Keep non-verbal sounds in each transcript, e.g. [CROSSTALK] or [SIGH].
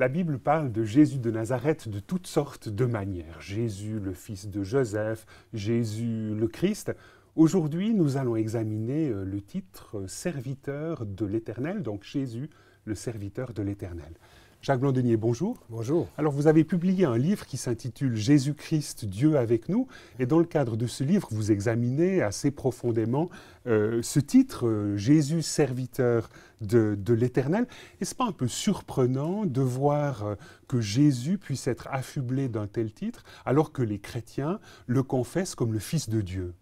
La Bible parle de Jésus de Nazareth de toutes sortes de manières. Jésus, le fils de Joseph, Jésus, le Christ. Aujourd'hui, nous allons examiner euh, le titre euh, Serviteur de l'Éternel, donc Jésus, le serviteur de l'Éternel. Jacques Blandenier, bonjour. Bonjour. Alors, vous avez publié un livre qui s'intitule Jésus-Christ, Dieu avec nous. Et dans le cadre de ce livre, vous examinez assez profondément euh, ce titre, euh, Jésus, serviteur de, l'Éternel. ». ce pas un peu surprenant de voir euh, que Jésus puisse être affublé d'un tel titre, alors que les chrétiens le confessent comme le Fils de Dieu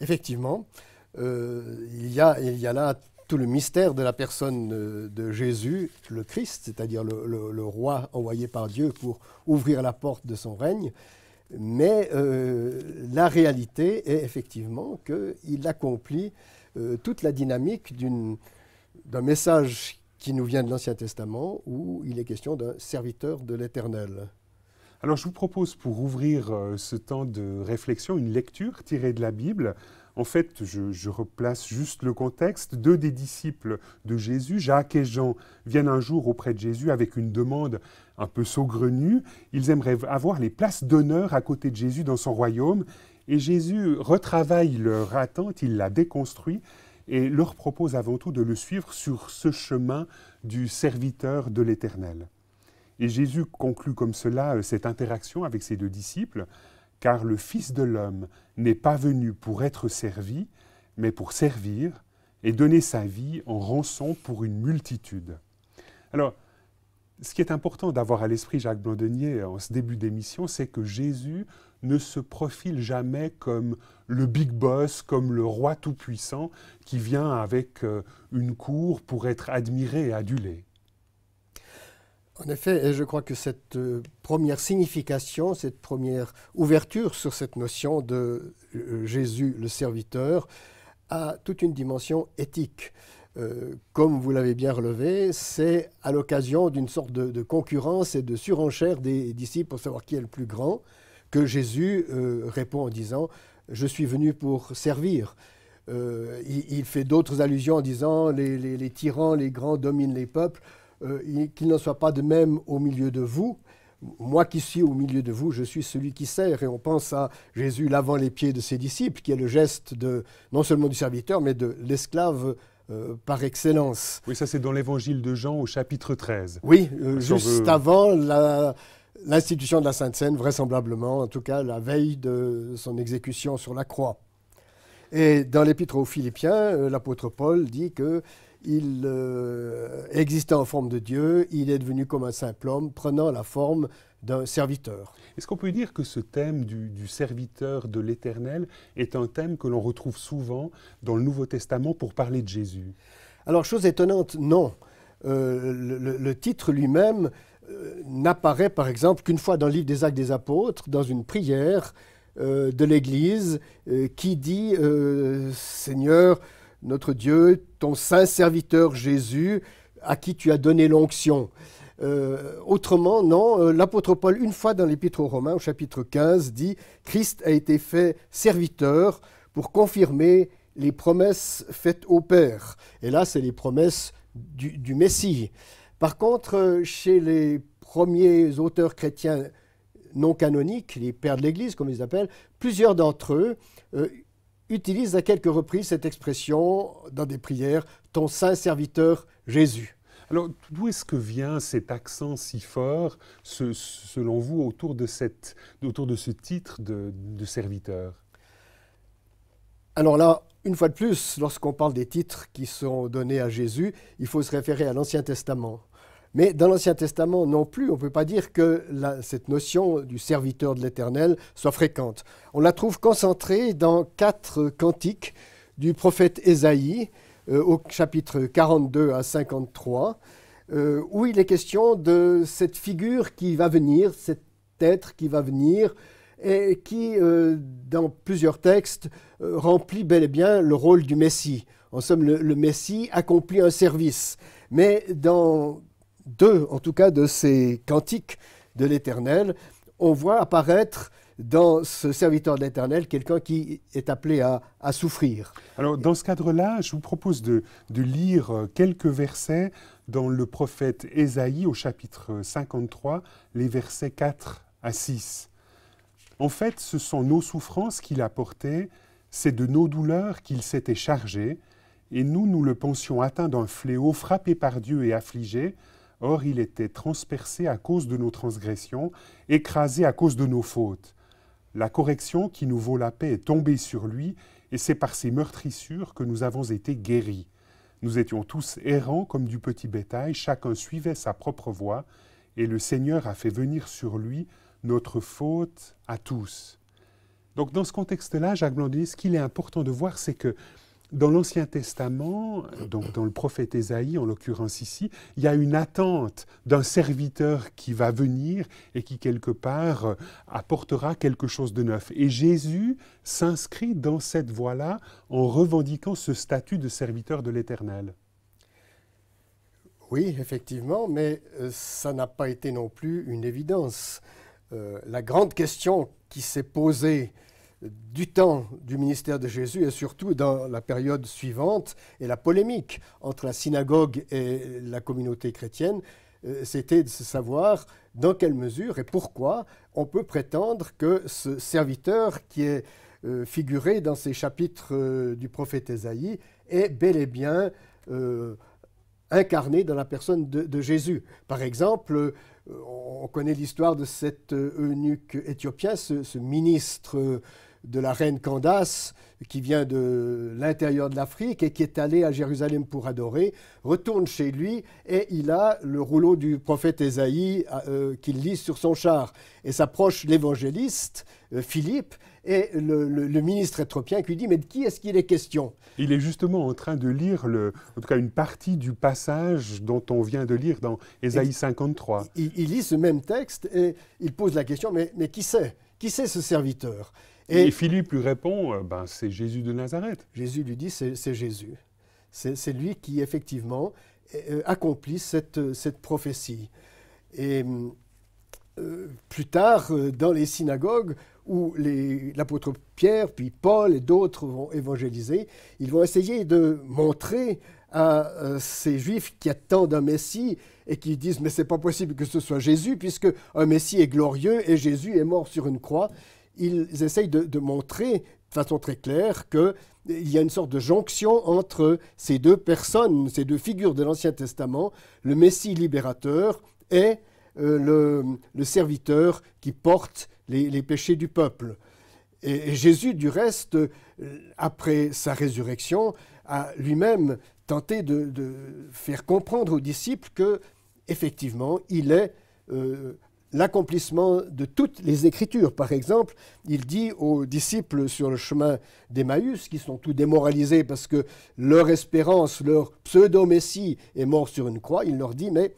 Effectivement. il, y a, il y a là le mystère de la personne euh, de Jésus, le Christ, c'est-à-dire le, roi envoyé par Dieu pour ouvrir la porte de son règne. Mais euh, la réalité est effectivement qu'il accomplit euh, toute la dynamique d'un message qui nous vient de l'Ancien Testament où il est question d'un serviteur de l'Éternel. Alors je vous propose pour ouvrir ce temps de réflexion une lecture tirée de la Bible. En fait, je, replace juste le contexte. Deux des disciples de Jésus, Jacques et Jean, viennent un jour auprès de Jésus avec une demande un peu saugrenue. Ils aimeraient avoir les places d'honneur à côté de Jésus dans son royaume. Et Jésus retravaille leur attente, il la déconstruit et leur propose avant tout de le suivre sur ce chemin du serviteur de l'Éternel. Et Jésus conclut comme cela euh, cette interaction avec ses deux disciples car le Fils de l'homme n'est pas venu pour être servi, mais pour servir et donner sa vie en rançon pour une multitude. Alors, ce qui est important d'avoir à l'esprit Jacques Blandenier en ce début d'émission, c'est que Jésus ne se profile jamais comme le big boss, comme le roi tout-puissant qui vient avec euh, une cour pour être admiré et adulé. En effet, je crois que cette euh, première signification, cette première ouverture sur cette notion de euh, Jésus le serviteur a toute une dimension éthique. Euh, comme vous l'avez bien relevé, c'est à l'occasion d'une sorte de, concurrence et de surenchère des disciples pour savoir qui est le plus grand que Jésus répond en disant ⁇ Je suis venu pour servir il, fait d'autres allusions en disant les tyrans, les grands dominent les peuples ⁇ euh, qu'il n'en soit pas de même au milieu de vous. Moi qui suis au milieu de vous, je suis celui qui sert. Et on pense à Jésus lavant les pieds de ses disciples, qui est le geste de, non seulement du serviteur, mais de l'esclave euh, par excellence. Oui, ça c'est dans l'évangile de Jean au chapitre 13. Oui, euh, juste avant l'institution de la Sainte Seine, vraisemblablement, en tout cas la veille de son exécution sur la croix. Et dans l'épître aux Philippiens, l'apôtre Paul dit que il euh, existait en forme de Dieu, il est devenu comme un simple homme, prenant la forme d'un serviteur. Est-ce qu'on peut dire que ce thème du, serviteur de l'Éternel est un thème que l'on retrouve souvent dans le Nouveau Testament pour parler de Jésus Alors, chose étonnante, non. Euh, le, titre lui-même euh, n'apparaît par exemple qu'une fois dans le livre des Actes des Apôtres, dans une prière de l'Église qui dit Seigneur, notre Dieu, ton saint serviteur Jésus, à qui tu as donné l'onction. Euh, autrement, non, euh, l'apôtre Paul, une fois dans l'épître aux Romains, au chapitre 15, dit, Christ a été fait serviteur pour confirmer les promesses faites au Père. Et là, c'est les promesses du, Messie. Par contre, euh, chez les premiers auteurs chrétiens non canoniques, les pères de l'Église, comme ils appellent, plusieurs d'entre eux utilise à quelques reprises cette expression dans des prières, ton saint serviteur Jésus. Alors, d'où est-ce que vient cet accent si fort, selon vous, autour de, autour de ce titre de serviteur Alors là, une fois de plus, lorsqu'on parle des titres qui sont donnés à Jésus, il faut se référer à l'Ancien Testament. Mais dans l'Ancien Testament non plus, on ne peut pas dire que cette notion du serviteur de l'Éternel soit fréquente. On la trouve concentrée dans quatre cantiques du prophète Ésaïe euh, au chapitre 42 à 53, euh, où il est question de cette figure qui va venir, cet être qui va venir, et qui, euh, dans plusieurs textes, remplit bel et bien le rôle du Messie. En somme, le Messie accomplit un service. Mais dans deux, en tout cas, de ces cantiques de l'Éternel, on voit apparaître dans ce serviteur de l'Éternel quelqu'un qui est appelé à, souffrir. Alors dans ce cadre-là, je vous propose de, de, lire quelques versets dans le prophète Ésaïe au chapitre 53, les versets 4 à 6. En fait, ce sont nos souffrances qu'il a portées, c'est de nos douleurs qu'il s'était chargé, et nous, nous le pensions atteint d'un fléau, frappé par Dieu et affligé, Or, il était transpercé à cause de nos transgressions, écrasé à cause de nos fautes. La correction qui nous vaut la paix est tombée sur lui, et c'est par ses meurtrissures que nous avons été guéris. Nous étions tous errants comme du petit bétail, chacun suivait sa propre voie, et le Seigneur a fait venir sur lui notre faute à tous. Donc dans ce contexte-là, Jacques Blandin, ce qu'il est important de voir, c'est que dans l'Ancien Testament, donc dans le prophète Ésaïe en l'occurrence ici, il y a une attente d'un serviteur qui va venir et qui quelque part euh, apportera quelque chose de neuf. Et Jésus s'inscrit dans cette voie-là en revendiquant ce statut de serviteur de l'Éternel. Oui, effectivement, mais euh, ça n'a pas été non plus une évidence. Euh, la grande question qui s'est posée du temps du ministère de Jésus et surtout dans la période suivante et la polémique entre la synagogue et la communauté chrétienne, euh, c'était de savoir dans quelle mesure et pourquoi on peut prétendre que ce serviteur qui est euh, figuré dans ces chapitres euh, du prophète Ésaïe est bel et bien incarné dans la personne de, Jésus. Par exemple, on connaît l'histoire de cet eunuque éthiopien, ce ministre de la reine Candace, qui vient de l'intérieur de l'Afrique et qui est allé à Jérusalem pour adorer, retourne chez lui et il a le rouleau du prophète Ésaïe euh, euh, qu'il lit sur son char. Et s'approche l'évangéliste euh, Philippe et le, ministre éthiopien qui lui dit Mais de qui est-ce qu'il est question Il est justement en train de lire, le, en tout cas, une partie du passage dont on vient de lire dans Ésaïe 53. Il, lit ce même texte et il pose la question Mais, mais qui c'est Qui c'est ce serviteur et, Philippe lui répond, euh, ben, c'est Jésus de Nazareth. Jésus lui dit, c'est Jésus. C'est lui qui, effectivement, euh, accomplit cette, euh, cette prophétie. Et plus tard, dans les synagogues, où l'apôtre Pierre, puis Paul et d'autres vont évangéliser, ils vont essayer de montrer à ces Juifs qui attendent un Messie et qui disent mais c'est pas possible que ce soit Jésus puisque un Messie est glorieux et Jésus est mort sur une croix ils essayent de, montrer de façon très claire qu'il y a une sorte de jonction entre ces deux personnes, ces deux figures de l'Ancien Testament, le Messie libérateur et euh, le, serviteur qui porte les, péchés du peuple. Et, Jésus, du reste, euh, après sa résurrection, a lui-même tenté de, faire comprendre aux disciples que, effectivement, il est euh, l'accomplissement de toutes les Écritures. Par exemple, il dit aux disciples sur le chemin d'Emmaüs, qui sont tous démoralisés parce que leur espérance, leur pseudo-messie est mort sur une croix, il leur dit, mais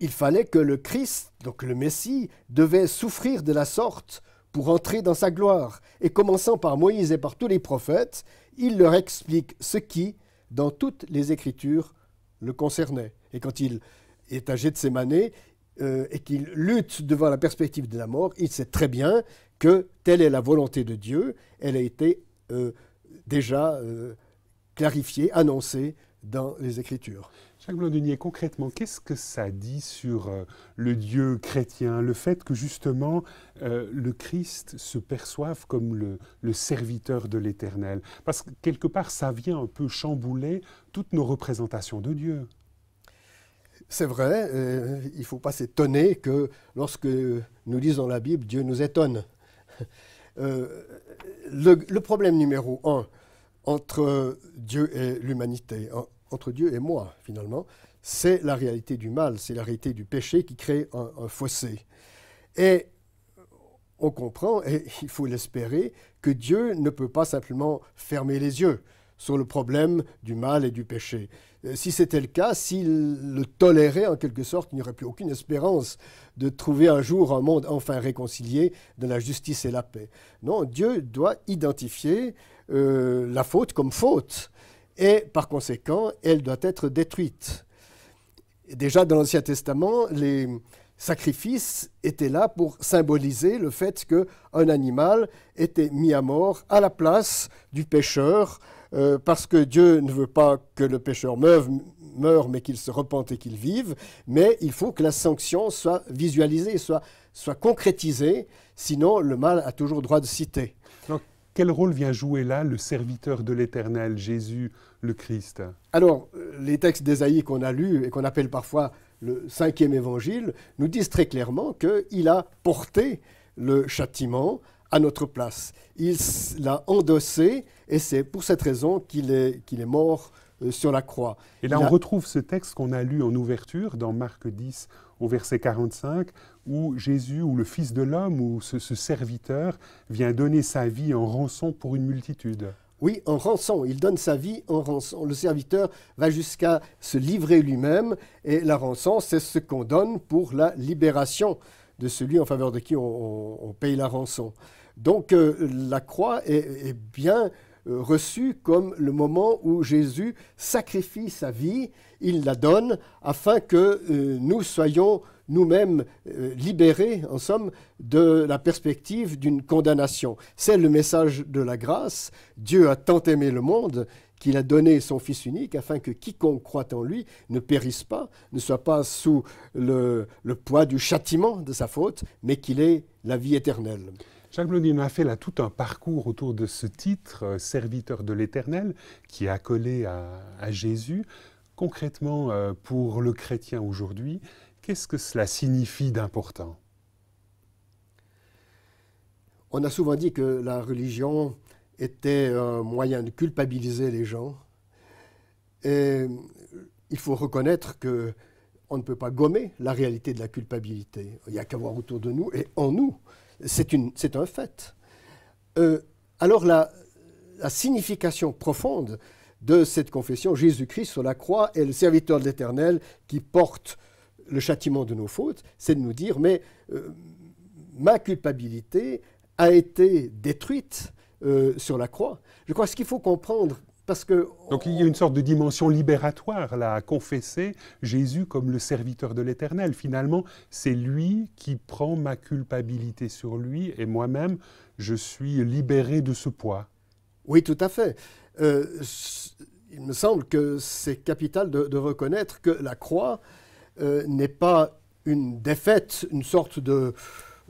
il fallait que le Christ, donc le Messie, devait souffrir de la sorte pour entrer dans sa gloire. Et commençant par Moïse et par tous les prophètes, il leur explique ce qui, dans toutes les Écritures, le concernait. Et quand il est âgé ses manées, euh, et qu'il lutte devant la perspective de la mort, il sait très bien que telle est la volonté de Dieu, elle a été euh, déjà euh, clarifiée, annoncée dans les Écritures. Jacques Blandonnier, concrètement, qu'est-ce que ça dit sur le Dieu chrétien, le fait que justement le Christ se perçoive comme le serviteur de l'Éternel Parce que quelque part, ça vient un peu chambouler toutes nos représentations de Dieu. C'est vrai, euh, il ne faut pas s'étonner que lorsque nous lisons la Bible, Dieu nous étonne. [LAUGHS] Euh, le, problème numéro un entre Dieu et l'humanité, entre Dieu et moi finalement, c'est la réalité du mal, c'est la réalité du péché qui crée un fossé. Et on comprend, et [LAUGHS] il faut l'espérer, que Dieu ne peut pas simplement fermer les yeux sur le problème du mal et du péché. Euh, si c'était le cas, s'il le tolérait en quelque sorte, il n'y aurait plus aucune espérance de trouver un jour un monde enfin réconcilié de la justice et la paix. Non, Dieu doit identifier euh, la faute comme faute et par conséquent, elle doit être détruite. Déjà dans l'Ancien Testament, les, sacrifices étaient là pour symboliser le fait qu'un animal était mis à mort à la place du pécheur euh, parce que Dieu ne veut pas que le pécheur meure, mais qu'il se repente et qu'il vive, mais il faut que la sanction soit visualisée, soit, soit concrétisée, sinon le mal a toujours droit de citer. Donc, quel rôle vient jouer là le serviteur de l'Éternel, Jésus le Christ Alors, les textes d'Ésaïe qu'on a lus et qu'on appelle parfois le cinquième évangile nous disent très clairement qu'il a porté le châtiment à notre place. Il l'a endossé et c'est pour cette raison qu'il est, qu'il est mort euh, sur la croix. Et là, on retrouve ce texte qu'on a lu en ouverture dans Marc 10 au verset 45, où Jésus, ou le Fils de l'homme, ou ce serviteur, vient donner sa vie en rançon pour une multitude. Oui, en rançon. Il donne sa vie en rançon. Le serviteur va jusqu'à se livrer lui-même et la rançon, c'est ce qu'on donne pour la libération de celui en faveur de qui on, paye la rançon. Donc euh, la croix est, bien euh, reçue comme le moment où Jésus sacrifie sa vie, il la donne afin que euh, nous soyons nous-mêmes libérés, en somme, de la perspective d'une condamnation. C'est le message de la grâce. Dieu a tant aimé le monde qu'il a donné son Fils unique, afin que quiconque croit en lui ne périsse pas, ne soit pas sous le, poids du châtiment de sa faute, mais qu'il ait la vie éternelle. Jacques Blondin a fait là tout un parcours autour de ce titre, euh, serviteur de l'Éternel, qui est accolé à, Jésus. Concrètement, euh, pour le chrétien aujourd'hui, qu'est-ce que cela signifie d'important On a souvent dit que la religion était un moyen de culpabiliser les gens. Et il faut reconnaître que on ne peut pas gommer la réalité de la culpabilité. Il n'y a qu'à voir autour de nous et en nous. C'est un fait. Euh, alors la, signification profonde de cette confession, Jésus-Christ sur la croix est le serviteur de l'Éternel qui porte le châtiment de nos fautes, c'est de nous dire, mais euh, ma culpabilité a été détruite euh, sur la croix. Je crois ce qu'il faut comprendre, parce que... Donc il y a une sorte de dimension libératoire là, à confesser Jésus comme le serviteur de l'Éternel. Finalement, c'est lui qui prend ma culpabilité sur lui et moi-même, je suis libéré de ce poids. Oui, tout à fait. Euh, il me semble que c'est capital de, reconnaître que la croix euh, n'est pas une défaite, une sorte de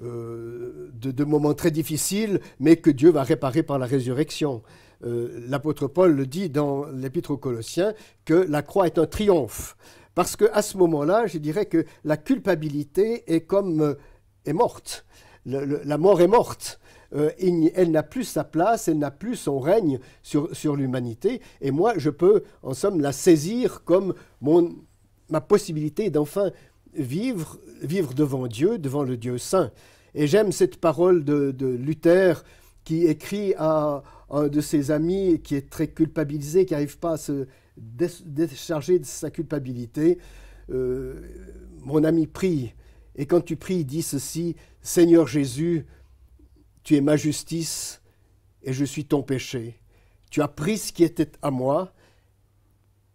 euh, de, moments très difficiles, mais que Dieu va réparer par la résurrection. Euh, l'apôtre Paul le dit dans l'épître aux Colossiens, que la croix est un triomphe. Parce qu'à ce moment-là, je dirais que la culpabilité est comme euh, est morte. la mort est morte. elle n'a plus sa place, elle n'a plus son règne sur, sur l'humanité. Et moi, je peux, en somme, la saisir comme mon, ma possibilité d'enfin vivre, vivre devant Dieu, devant le Dieu saint. Et j'aime cette parole de, de, Luther qui écrit à un de ses amis qui est très culpabilisé, qui n'arrive pas à se décharger de sa culpabilité. Euh, mon ami prie, et quand tu pries, dis ceci, Seigneur Jésus, tu es ma justice et je suis ton péché. Tu as pris ce qui était à moi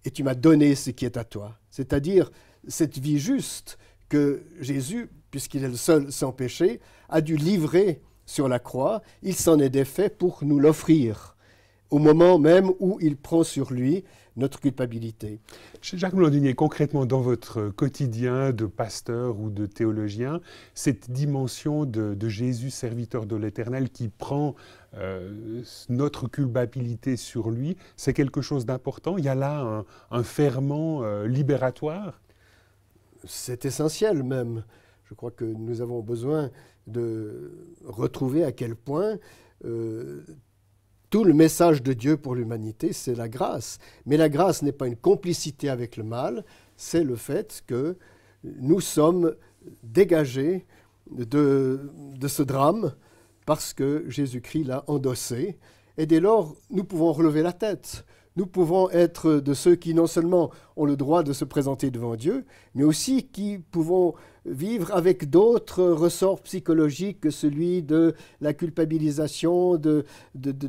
et tu m'as donné ce qui est à toi. C'est-à-dire, cette vie juste que Jésus, puisqu'il est le seul sans péché, a dû livrer sur la croix, il s'en est défait pour nous l'offrir, au moment même où il prend sur lui notre culpabilité. Jacques Blandinier, concrètement dans votre quotidien de pasteur ou de théologien, cette dimension de, Jésus, serviteur de l'Éternel, qui prend euh, notre culpabilité sur lui, c'est quelque chose d'important. Il y a là un, ferment euh, libératoire c'est essentiel même. Je crois que nous avons besoin de retrouver à quel point euh, tout le message de Dieu pour l'humanité, c'est la grâce. Mais la grâce n'est pas une complicité avec le mal, c'est le fait que nous sommes dégagés de ce drame parce que Jésus-Christ l'a endossé. Et dès lors, nous pouvons relever la tête nous pouvons être de ceux qui non seulement ont le droit de se présenter devant Dieu, mais aussi qui pouvons vivre avec d'autres ressorts psychologiques que celui de la culpabilisation, de,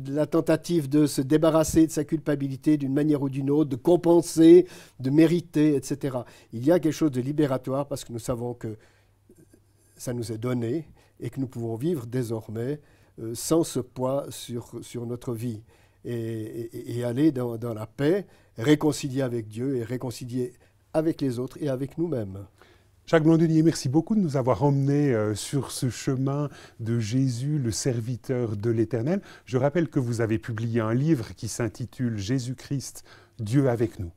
la tentative de se débarrasser de sa culpabilité d'une manière ou d'une autre, de compenser, de mériter, etc. Il y a quelque chose de libératoire parce que nous savons que ça nous est donné et que nous pouvons vivre désormais euh, sans ce poids sur notre vie et, aller dans, la paix, réconcilier avec Dieu et réconcilier avec les autres et avec nous-mêmes. Jacques Blondinier, merci beaucoup de nous avoir emmenés euh, sur ce chemin de Jésus, le serviteur de l'Éternel. Je rappelle que vous avez publié un livre qui s'intitule Jésus-Christ, Dieu avec nous.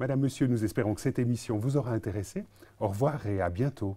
Madame, Monsieur, nous espérons que cette émission vous aura intéressé. Au revoir et à bientôt.